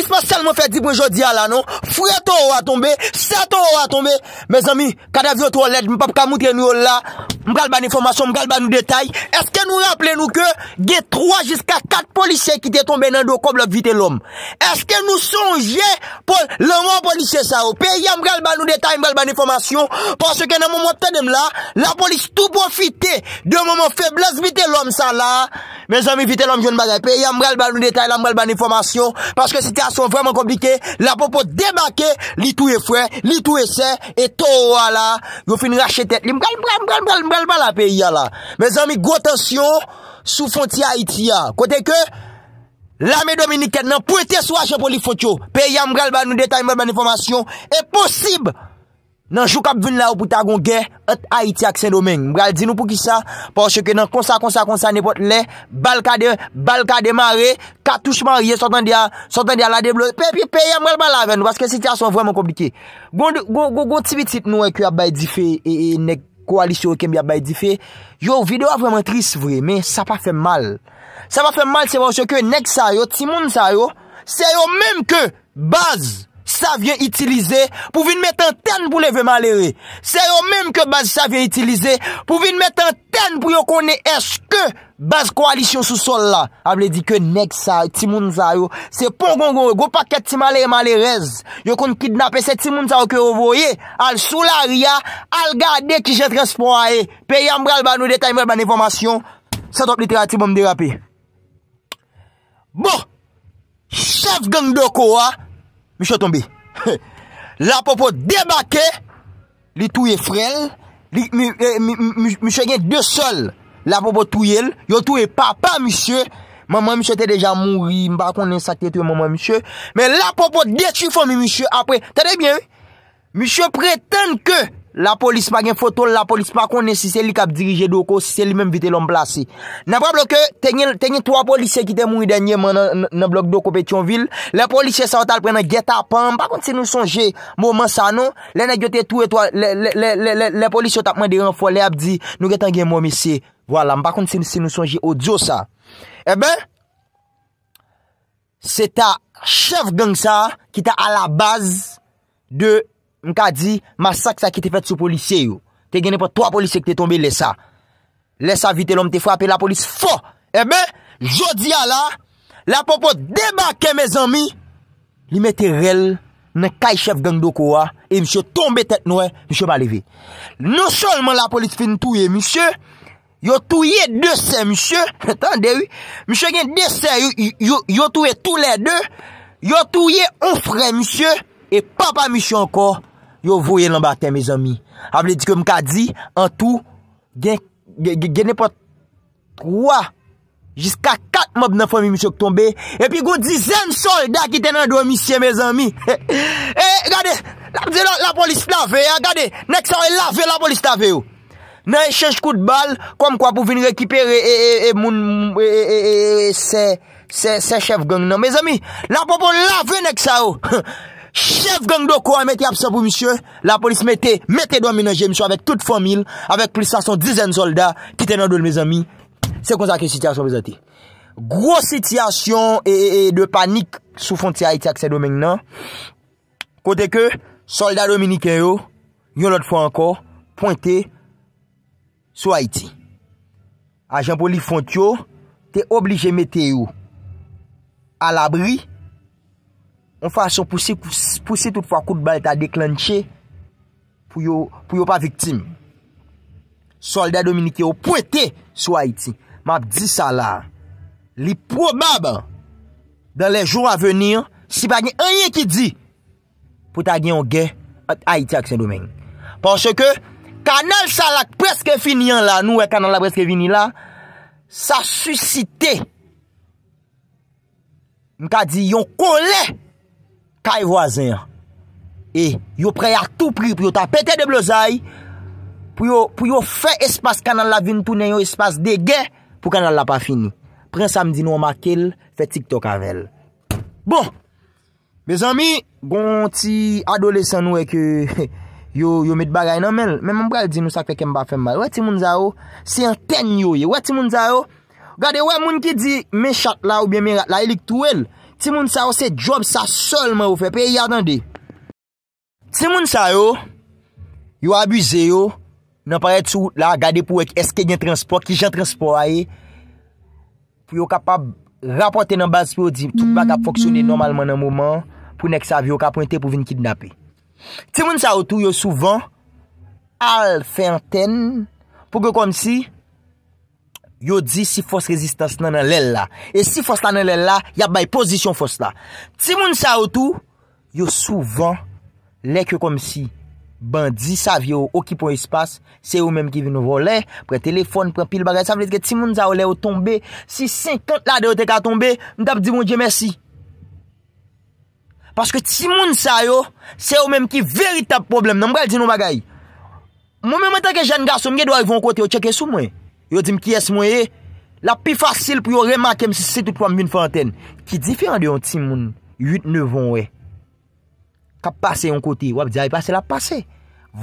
Pisman selman fè di bwen jodi ala nou. Fouye tou ou a tombe. Sè tou ou a tombe. Me zami, kada vyo tou o led, mpap kamouten nou la. mbral ban informasyon, mbral ban nou detay, eske nou rappele nou ke, ge 3 jiska 4 polisyen ki te tombe nan do koblop vite l'om, eske nou sonje pou l'anwa polisyen sa ou, pe yam mbral ban nou detay, mbral ban informasyon, pwoske nan mou mwote dem la, la polisyen tou profite de mou mwote febles vite l'om sa la, men zami vite l'om joun bagay, pe yam mbral ban nou detay, mbral ban informasyon, pwoske sitasyon vreman komplike, la popo debake, li tou e fwen, li tou e sen, e to wala, yo fin rache tet, li mbral mbral mbral mbral, bala peyi ya la. Me zan mi go tensyon sou fonti Haiti ya. Kote ke, lame Dominiket nan pwete sou ajen pou li fotyo peyi ya mrel bal nou detay mwen ban informasyon e posib nan jou kap vin la ou pou tagon gen et Haiti ak sen domen. Mrel di nou pou ki sa porche ke nan konsa konsa konsa nepot le, bal ka de, bal ka de mare, katouche marie sotan dia sotan dia la deblo. Peyi ya mrel bala ven, baske sitya son vweman komplike. Gon ti bitit nou e kwe abay dife e nek wali sou kem bya bay di fe yo video a vremen tris vremen sa pa fe mal sa pa fe mal se wansho ke nek sa yo ti moun sa yo se yo menm ke BAZE avyen itilize pou vin met an ten pou leve malere. Se yo menm ke basi sa avyen itilize pou vin met an ten pou yo konen eske bas koalisyon sou sol la. Able di ke nek sa, timoun za yo. Se pon gongon, go paket timalere malerez. Yo kon kidnapese timoun sa wakero voye, al sou la ria, al gade ki jentre spwae. Pe yam bral ban ou detay mrel ban evomasyon, sa top literati bom dirapi. Bon, chef gang doko a, Misho tombe... La popo debake... Li touye frel... Misho gen de sol... La popo touye... Yo touye papa misho... Maman misho te deja mouri... Maman misho... Misho preten ke... La polis pa gen fotol, la polis pa konen, si se li kap dirije doko, si se li menm vite lom plase. Nan pa bloke, tenyen 3 polisye ki te mouni denye man nan blok doko Petionville. Le polisye sa otal prenen geta pan, pa konti se nou sonje moun man sa nou. Le negyote tou etwa, le polisye otal moun diri an fwa, le ap di nou getan gen moun misye. Voilà, pa konti se nou sonje odzo sa. E ben, se ta chef gen sa ki ta a la baz de... Mka di, masak sa ki te fet sou polisye yo. Te genepa 3 polisye ki te tombe lesa. Lesa vite lom te fwape la polis fwa. Ebe, eh jodi a la, la popo debake me zami. Li me te rel, nan kay chef gang do kwa. E msye tombe tet noue, msye balive. Non solman la polis fin touye msye. Yo touye 2 sen msye. E tende yu. Msye gen 2 sen, yo touye tou le 2. Yo touye 1 fre msye. E papa msye anko. Yo voye lombate me zami Able di ke mka di An tou gen nepot Kwa Jiska kat mob nan fami mi chok tombe E pi go dizen solda ki tenan do misye me zami E gade La polis lave Gade nek sa ou lave la polis lave ou Nan e chenj kout bal Kom kwa pou vin rekipere E, e, e moun e, Se chef gang nan me zami La popon lave nek sa ou Chef gang do kou an mette y apse pou msye La polis mette, mette do menaje msye Avèk tout fomil, avèk plus sa son dizen soldat Tite nan do l mè zami Se kon sa ke sityasyon bezote Gro sityasyon e de panik Sou fonti Haiti akse do menj nan Kote ke Soldat dominiken yo Yon lot fwa anko, pointe Sou Haiti Ajan poli font yo Te oblije mette yo Al abri On fason poussi tout fwa kout bal ta deklanchi pou yo pa viktim. Soldè Dominik yo pou ete sou Haiti. Mab di sa la, li probab dan le joun avenir, si pa gen anye ki di pou ta gen yon gen at Haiti ak sen Dominik. Ponsè ke, kanal sa la preske finyan la, nou e kanal la preske finyan la, sa susite mka di yon kolè Kay vwazen ya. E, yo prey a tou pri pou yo tapete de blozay. Pou yo fe espas kanal la vin tou nen yo espas de gen. Pou kanal la pa fini. Prey samdi nou a makil, fe tik tok avel. Bon. Bez ami, bon ti adole san nou e ke yo met bagay nan men. Men moun prey al di nou sa fe kem pa fe mba. Wè ti moun za yo? Se yon ten yo ye. Wè ti moun za yo? Gade wè moun ki di me shot la ou bien me rat la. La elik tou el. Ti moun sa yo, se job sa solman ou fe, peye yi atende. Ti moun sa yo, yo abize yo, nan pare tout la, gade pou ek eske gen transport, ki gen transport a ye, pou yo kapap rapote nan bas pou yo di, tout bak ap foksyone normalman nan mouman, pou nek sa vi yo kap pointe pou vin kidnape. Ti moun sa yo, tou yo souvan, al fenten, pou go kom si... Yo di si fos rezistans nan an lèl la E si fos nan an lèl la Yap bay pozisyon fos la Ti moun sa yo tou Yo souvan Lèk yo kom si Bandi sa vyo Okipon espas Se yo mèm ki vin nou vò lè Pre telefon Pren pil bagay Sa mwen dit ki ti moun sa vò lè yo tombe Si 50 lade yo te ka tombe Mwen tap di moun dje mersi Paske ti moun sa yo Se yo mèm ki veritab problem Nan mwen kal di nou bagay Mwen mwen tanke jen gaso Mwen mwen mwen mwen mwen mwen mwen mwen mwen mwen mwen mwen mwen mwen mwen mwen mwen mwen mwen mwen Yo di mki yes mwenye, la pi fasil pou yo remake msi sitout pou am bin fonten. Ki difi an de yon timoun, yut nevon we. Kap pase yon koti, wap di a yi pase la pase.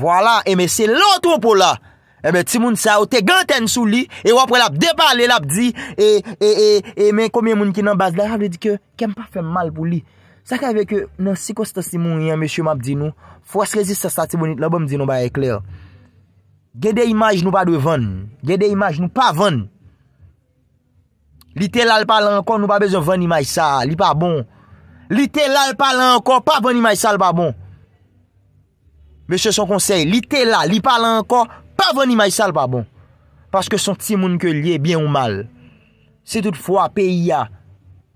Vwala, e men se lontou pou la. E men timoun sa ote ganten sou li, e wapre la bde pale la bdi, e, e, e, e men komye moun ki nan bas la, wap di di ke kem pa fe mal pou li. Sa ka veke, nan si koste si moun yon mechou map di nou, fwa se reziste sa stati bonit, la bom di nou baye ekler. Gede imaj nou pa dwe ven. Gede imaj nou pa ven. Li te la l pa la ankon, nou pa bezon ven imaj sa. Li pa bon. Li te la l pa la ankon, pa ven imaj sa l pa bon. Mese son konsey, li te la, li pa la ankon, pa ven imaj sa l pa bon. Paske son ti moun ke liye bien ou mal. Se tout fwa, P.I.A.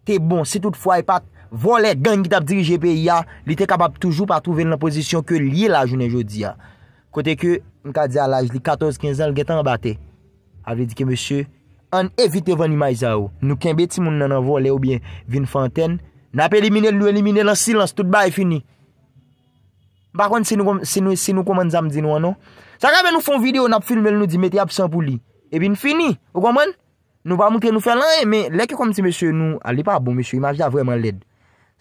te bon. Se tout fwa, e pat vo le gang ki tap dirije P.I.A. Li te kabab toujou pa touven nan pozisyon ke liye la jounen jodi ya. Kote ke, mka di alaj li 14-15 al getan abate, avi di ke meshe, an evite van imay za ou. Nou ken beti moun nan avole ou bien vin fonten, nap elimine lou, elimine lansilans, tout ba e fini. Bakon, si nou koman zam di nou anon, sakame nou fon video nap filmel nou di meti apsan pou li, e bin fini. Ou koman? Nou pa mouten nou felan e, men, lek e kom ti meshe nou, ali pa bon meshe, imay vya vweman ledd.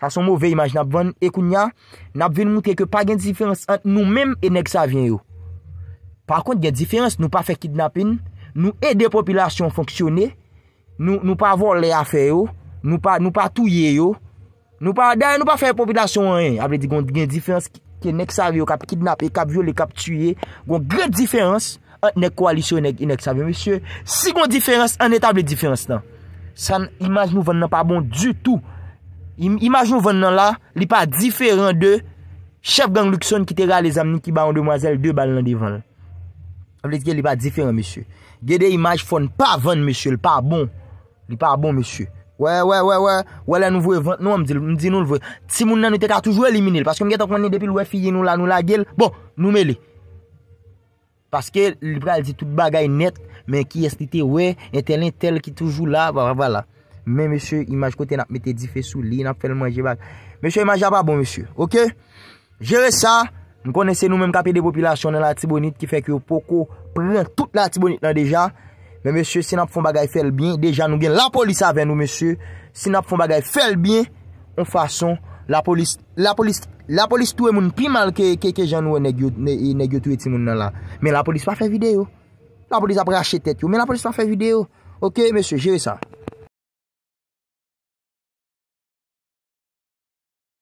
Sa son mouvè imaj nan ap ven ekou nya, nan ap ven moutè ke pa gen diférense ant nou mèm e nek sa ven yo. Par kont gen diférense nou pa fè kidnapin, nou e de popilasyon fonksyonè, nou pa volè a fè yo, nou pa touye yo, nou pa dè, nou pa fè popilasyon enye. Abre di gon gen diférense ki nek sa ven yo kap kidnap, e kap vyo le kap tuye, gon gen diférense ant nek koalisyon e nek sa ven. Monsye, si gon diférense, an etab le diférense nan. San imaj nou ven nan pa bon du tout, Imaj nou ven nan la, li pa diferan de Chef ganglouk son ki tera le zamni ki ba on demwazel 2 bal nan di ven la Afle di gen li pa diferan, monsye Gede imaj fon pa ven, monsye, li pa bon Li pa bon, monsye Ouè, ouè, ouè, ouè, ouè, la nou vwe ven Nou am di nou vwe Ti moun nan nou tera toujou elimine, lé Paske mwen geto kwenne depi lwen fiye nou la nou la gel Bon, nou me le Paske li pre al di tout bagay net Men ki esnite we, entel entel ki toujou la, wavavala Mè mè sè, imaj kote nap metè di fè sou li Nap fèl manje bag Mè sè, imaj ap ap bon mè sè, ok Jere sa, nou kone se nou mèm kapè de popilasyon Nè la tibonit ki fèk yo poko Plèn tout la tibonit nan deja Mè mè sè, si nap fè bagay fèl bin Deja nou gen la polis avèn nou mè sè Si nap fè bagay fèl bin On fason la polis La polis touè moun pimal ke ke jan nou Nè gyotouè ti moun nan la Mè la polis pa fè videyo La polis ap reachè tèt yo, mè la polis pa fè videyo Ok mè sè, jere